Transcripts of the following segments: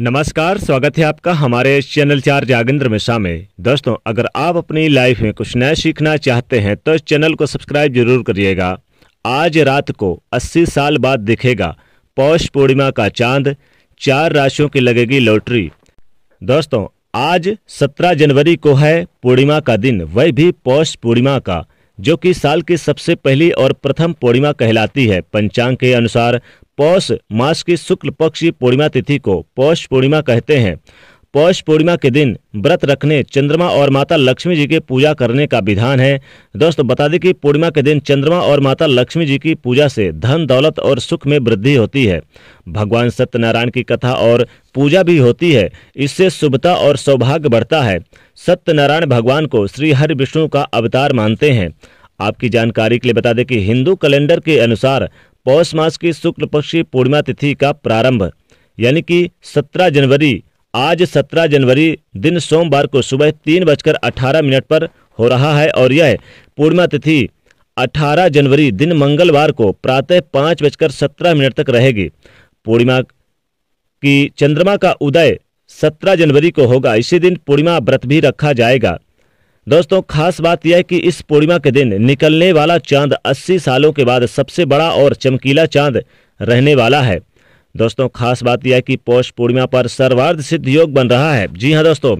नमस्कार स्वागत है आपका हमारे चैनल चार जागेंद्र मिश्रा में दोस्तों अगर आप अपनी लाइफ में कुछ नया सीखना चाहते हैं तो इस चैनल को सब्सक्राइब जरूर करिएगा आज रात को 80 साल बाद दिखेगा पौष पूर्णिमा का चांद चार राशियों की लगेगी लॉटरी दोस्तों आज 17 जनवरी को है पूर्णिमा का दिन वह भी पौष पूर्णिमा का जो कि साल की सबसे पहली और प्रथम पूर्णिमा कहलाती है पंचांग के अनुसार पौष मास की शुक्ल पक्ष की पूर्णिमा तिथि को पौष पूर्णिमा कहते हैं पौष पूर्णिमा के दिन व्रत रखने चंद्रमा और माता लक्ष्मी जी की पूजा करने का विधान है दोस्तों बता दें कि पूर्णिमा के दिन चंद्रमा और माता लक्ष्मी जी की पूजा से धन दौलत और सुख में वृद्धि होती है भगवान सत्यनारायण की कथा और पूजा भी होती है इससे शुभता और सौभाग्य बढ़ता है सत्यनारायण भगवान को श्री हरि विष्णु का अवतार मानते हैं आपकी जानकारी के लिए बता दें कि हिंदू कैलेंडर के अनुसार पौष मास की शुक्ल पक्षी पूर्णिमा तिथि का प्रारंभ यानी कि 17 जनवरी आज 17 जनवरी दिन सोमवार को सुबह तीन बजकर अठारह मिनट पर हो रहा है और यह पूर्णिमा तिथि 18 जनवरी दिन मंगलवार को प्रातः पाँच बजकर सत्रह मिनट तक रहेगी पूर्णिमा की चंद्रमा का उदय 17 जनवरी को होगा इसी दिन पूर्णिमा व्रत भी रखा जाएगा दोस्तों खास बात यह है कि इस पूर्णिमा के दिन निकलने वाला चांद 80 सालों के बाद सबसे बड़ा और चमकीला चांद रहने वाला है दोस्तों खास बात यह है कि पौष पूर्णिमा पर सर्वार्ध सिद्ध योग बन रहा है जी हाँ दोस्तों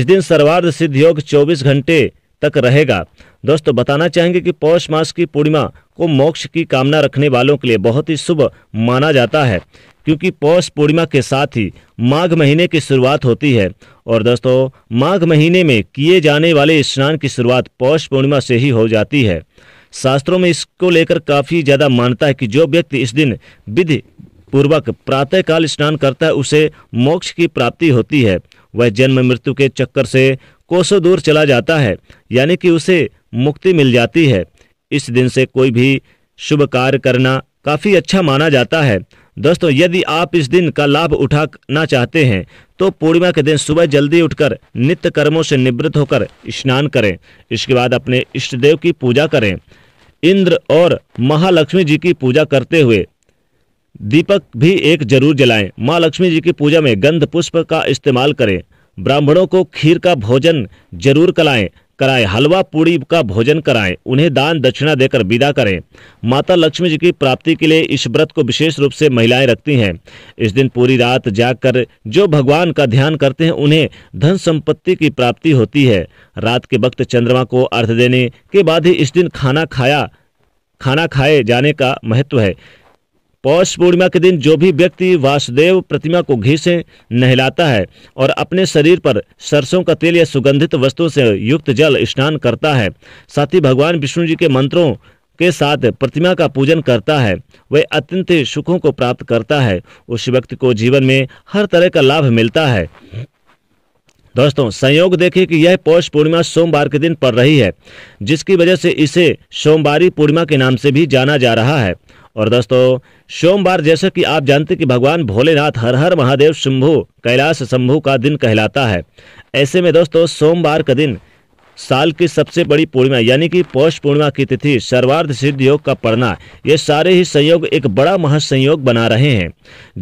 इस दिन सर्वार्ध सिद्ध योग 24 घंटे तक रहेगा दोस्तों बताना चाहेंगे कि पौष मास की पूर्णिमा को मोक्ष की कामना रखने वालों के लिए बहुत ही शुभ माना जाता है क्योंकि पौष पूर्णिमा के साथ ही माघ महीने की शुरुआत होती है और दोस्तों माघ महीने में किए जाने वाले स्नान की शुरुआत पौष पूर्णिमा से ही हो जाती है शास्त्रों में इसको लेकर काफ़ी ज़्यादा मान्यता है कि जो व्यक्ति इस दिन विधि पूर्वक प्रातःकाल स्नान करता है उसे मोक्ष की प्राप्ति होती है वह जन्म मृत्यु के चक्कर से कोसों दूर चला जाता है यानी कि उसे मुक्ति मिल जाती है इस दिन से कोई भी शुभ कार्य करना काफ़ी अच्छा माना जाता है दोस्तों यदि आप इस दिन का लाभ उठाना चाहते हैं तो पूर्णिमा के दिन सुबह जल्दी उठकर नित्य कर्मों से निवृत्त होकर स्नान करें इसके बाद अपने इष्ट देव की पूजा करें इंद्र और महालक्ष्मी जी की पूजा करते हुए दीपक भी एक जरूर जलाएं माँ लक्ष्मी जी की पूजा में गंध पुष्प का इस्तेमाल करें ब्राह्मणों को खीर का भोजन जरूर कराएं कराएं हलवा पूड़ी का भोजन कराएं उन्हें दान दक्षिणा देकर विदा करें माता लक्ष्मी जी की प्राप्ति के लिए इस व्रत को विशेष रूप से महिलाएं रखती हैं इस दिन पूरी रात कर जो भगवान का ध्यान करते हैं उन्हें धन संपत्ति की प्राप्ति होती है रात के वक्त चंद्रमा को अर्थ देने के बाद ही इस दिन खाना खाया खाना खाए जाने का महत्व है पौष पूर्णिमा के दिन जो भी व्यक्ति वासुदेव प्रतिमा को घी से नहलाता है और अपने शरीर पर सरसों का तेल या सुगंधित वस्तुओं से युक्त जल स्नान करता है साथ ही भगवान विष्णु जी के मंत्रों के साथ प्रतिमा का पूजन करता है वह अत्यंत सुखों को प्राप्त करता है उस व्यक्ति को जीवन में हर तरह का लाभ मिलता है दोस्तों संयोग देखें कि यह पौष पूर्णिमा सोमवार के दिन पड़ रही है जिसकी वजह से इसे सोमवारी पूर्णिमा के नाम से भी जाना जा रहा है और दोस्तों सोमवार जैसे कि आप जानते कि भगवान भोलेनाथ हर हर महादेव शंभु कैलाश शंभु का दिन कहलाता है ऐसे में दोस्तों सोमवार का दिन साल की सबसे बड़ी पूर्णिमा यानी कि पौष पूर्णिमा की तिथि सर्वार्थ सिद्ध योग का पड़ना ये सारे ही संयोग एक बड़ा महासंयोग बना रहे हैं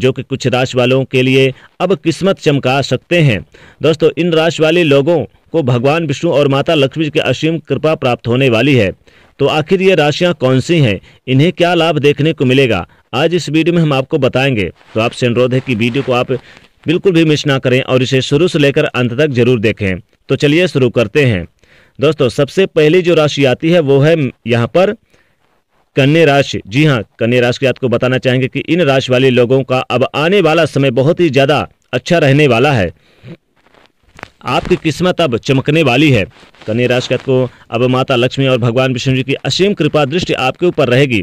जो कि कुछ राशि वालों के लिए अब किस्मत चमका सकते हैं दोस्तों इन राशि वाले लोगों को भगवान विष्णु और माता लक्ष्मी की असीम कृपा प्राप्त होने वाली है तो आखिर ये राशियाँ कौन सी हैं इन्हें क्या लाभ देखने को मिलेगा आज इस वीडियो में हम आपको बताएंगे तो आपसे अनुरोध है कि वीडियो को आप बिल्कुल भी मिस ना करें और इसे शुरू से लेकर अंत तक जरूर देखें तो चलिए शुरू करते हैं दोस्तों सबसे पहली जो राशि आती है वो है यहाँ पर कन्या राशि जी हाँ कन्या राशि की आपको बताना चाहेंगे कि इन राशि वाले लोगों का अब आने वाला समय बहुत ही ज़्यादा अच्छा रहने वाला है आपकी किस्मत अब चमकने वाली है कन्या राशि को अब माता लक्ष्मी और भगवान विष्णु जी की असीम कृपा दृष्टि आपके ऊपर रहेगी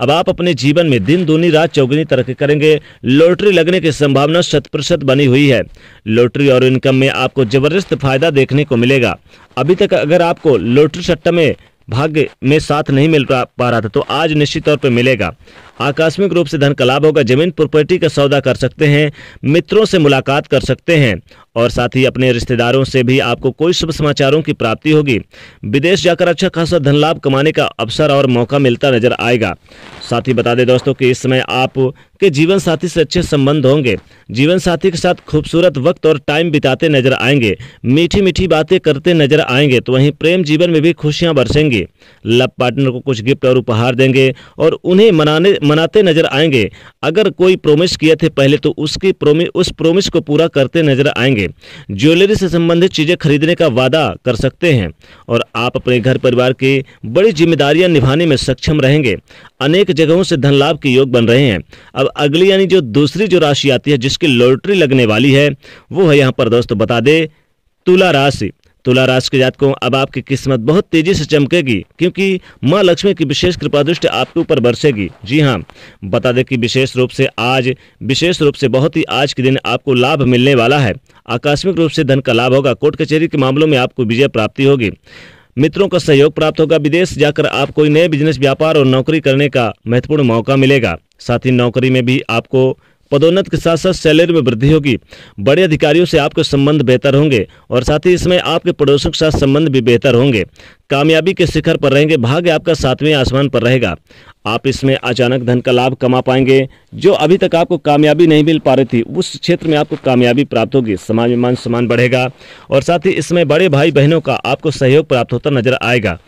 अब आप अपने जीवन में दिन दूनी रात चौगुनी तरक्की करेंगे लॉटरी लगने की संभावना शत प्रतिशत बनी हुई है लॉटरी और इनकम में आपको जबरदस्त फायदा देखने को मिलेगा अभी तक अगर आपको लॉटरी सट्टा में भाग्य में साथ नहीं मिल पा रहा था तो आज निश्चित तौर पर मिलेगा आकस्मिक रूप से धन का लाभ होगा जमीन प्रॉपर्टी का सौदा कर सकते हैं मित्रों से मुलाकात कर सकते हैं और साथ ही अपने रिश्तेदारों से भी आपको कोई शुभ समाचारों की प्राप्ति होगी विदेश जाकर अच्छा खासा धन लाभ कमाने का अवसर और मौका मिलता नजर आएगा साथ ही बता दें दोस्तों कि इस समय आप के जीवन साथी से अच्छे संबंध होंगे जीवन साथी के साथ खूबसूरत वक्त और टाइम बिताते नजर आएंगे मीठी मीठी बातें करते नजर आएंगे तो वहीं प्रेम जीवन में भी खुशियां बरसेंगी लव पार्टनर को कुछ गिफ्ट और उपहार देंगे और उन्हें मनाने मनाते नजर आएंगे अगर कोई प्रोमिस किए थे पहले तो उसकी प्रोमि उस प्रोमिस को पूरा करते नजर आएंगे ज्वेलरी से संबंधित चीज़ें खरीदने का वादा कर सकते हैं और आप अपने घर परिवार की बड़ी जिम्मेदारियां निभाने में सक्षम रहेंगे अनेक जगहों से धन लाभ के योग बन रहे हैं अब अगली यानी जो दूसरी जो राशि आती है जिसकी लॉटरी लगने वाली है वो है यहाँ पर दोस्तों बता दे तुला राशि तुला राशि के जातकों अब आपकी किस्मत बहुत तेजी से चमकेगी क्योंकि माँ लक्ष्मी की विशेष कृपा दृष्टि आपके ऊपर बरसेगी जी हाँ बता दें कि विशेष रूप से आज विशेष रूप से बहुत ही आज के दिन आपको लाभ मिलने वाला है आकस्मिक रूप से धन का लाभ होगा कोर्ट कचहरी के मामलों में आपको विजय प्राप्ति होगी मित्रों का सहयोग प्राप्त होगा विदेश जाकर आप कोई नए बिजनेस व्यापार और नौकरी करने का महत्वपूर्ण मौका मिलेगा साथ ही नौकरी में भी आपको पदोन्नत के साथ साथ सैलरी में वृद्धि होगी बड़े अधिकारियों से आपके संबंध बेहतर होंगे और साथ ही इसमें आपके पड़ोसियों के साथ संबंध भी बेहतर होंगे कामयाबी के शिखर पर रहेंगे भाग्य आपका सातवें आसमान पर रहेगा आप इसमें अचानक धन का लाभ कमा पाएंगे जो अभी तक आपको कामयाबी नहीं मिल पा रही थी उस क्षेत्र में आपको कामयाबी प्राप्त होगी समाज में मान सम्मान बढ़ेगा और साथ ही इसमें बड़े भाई बहनों का आपको सहयोग प्राप्त होता नजर आएगा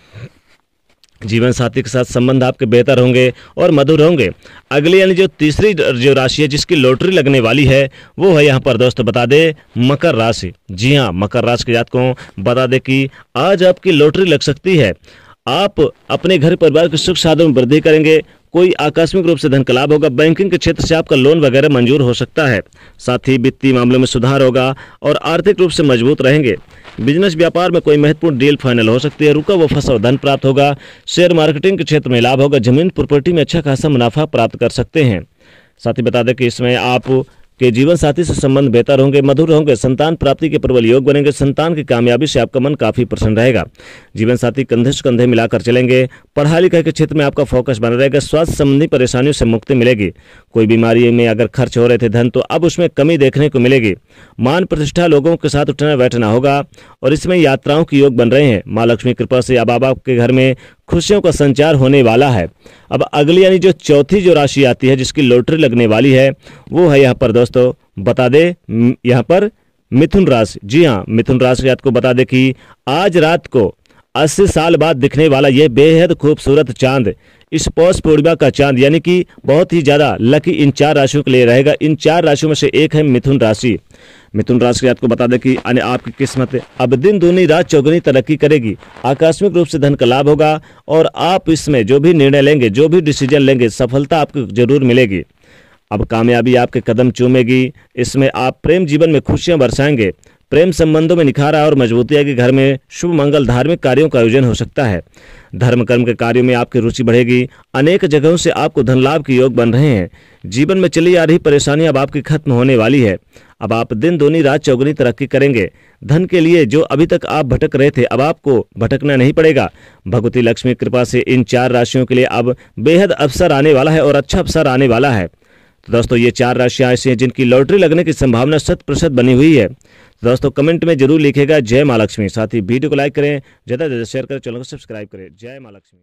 जीवन साथी के साथ संबंध आपके बेहतर होंगे और मधुर होंगे अगली यानी जो तीसरी जो राशि है जिसकी लॉटरी लगने वाली है वो है यहाँ पर दोस्तों बता दे मकर राशि जी हाँ मकर राशि के जातकों बता दे कि आज आपकी लॉटरी लग सकती है आप अपने घर परिवार के सुख साधन में वृद्धि करेंगे कोई आकस्मिक रूप से धन का लाभ होगा बैंकिंग के क्षेत्र से आपका लोन वगैरह मंजूर हो सकता है साथ ही वित्तीय मामलों में सुधार होगा और आर्थिक रूप से मजबूत रहेंगे बिजनेस व्यापार में कोई महत्वपूर्ण डील फाइनल हो सकती है रुका व फसल धन प्राप्त होगा शेयर मार्केटिंग के क्षेत्र में लाभ होगा जमीन प्रॉपर्टी में अच्छा खासा मुनाफा प्राप्त कर सकते हैं साथ ही बता दें कि इसमें आप के जीवन साथी से संबंध बेहतर होंगे मधुर होंगे संतान प्राप्ति के प्रबल योग बनेंगे संतान की कामयाबी से आपका मन काफी प्रसन्न रहेगा जीवन साथी कंधे से कंधे मिलाकर चलेंगे पढ़ाई लिखाई के क्षेत्र में आपका फोकस बना रहेगा स्वास्थ्य संबंधी परेशानियों से मुक्ति मिलेगी कोई बीमारी में अगर खर्च हो रहे थे धन तो अब उसमें कमी देखने को मिलेगी मान प्रतिष्ठा लोगों के साथ उठना बैठना होगा और इसमें यात्राओं के योग बन रहे हैं माँ लक्ष्मी कृपा से अब आप आपके घर में खुशियों का संचार होने वाला है अब अगली यानी जो चौथी जो राशि आती है जिसकी लॉटरी लगने वाली है वो है यहाँ पर दोस्तों बता दे यहाँ पर मिथुन राशि जी हाँ मिथुन राशि आपको बता दे कि आज रात को अस्सी साल बाद दिखने वाला यह बेहद खूबसूरत चांद इस पौष पूर्णिमा का चांद यानी कि बहुत ही ज़्यादा लकी इन चार राशियों के लिए रहेगा इन चार राशियों में से एक है मिथुन राशि मिथुन राशि के आपको बता दें कि अन्य आपकी किस्मत अब दिन दूनी रात चौगुनी तरक्की करेगी आकस्मिक रूप से धन का लाभ होगा और आप इसमें जो भी निर्णय लेंगे जो भी डिसीजन लेंगे सफलता आपको जरूर मिलेगी अब कामयाबी आपके कदम चूमेगी इसमें आप प्रेम जीवन में खुशियां बरसाएंगे प्रेम संबंधों में निखार और मजबूती आएगी घर में शुभ मंगल धार्मिक कार्यों का आयोजन हो सकता है धर्म कर्म के कार्यों में आपकी रुचि बढ़ेगी अनेक जगहों से आपको धन लाभ के योग बन रहे हैं जीवन में चली आ रही परेशानी अब आपकी खत्म होने वाली है अब आप दिन दोनी रात चौगुनी तरक्की करेंगे धन के लिए जो अभी तक आप भटक रहे थे अब आपको भटकना नहीं पड़ेगा भगवती लक्ष्मी कृपा से इन चार राशियों के लिए अब बेहद अवसर आने वाला है और अच्छा अवसर आने वाला है तो दोस्तों ये चार राशियां ऐसी हैं जिनकी लॉटरी लगने की संभावना शत प्रतिशत बनी हुई है दोस्तों कमेंट में जरूर लिखेगा जय महालक्ष्मी साथ ही वीडियो को लाइक करें ज़्यादा से ज़्यादा शेयर करें चैनल को सब्सक्राइब करें जय महालक्ष्मी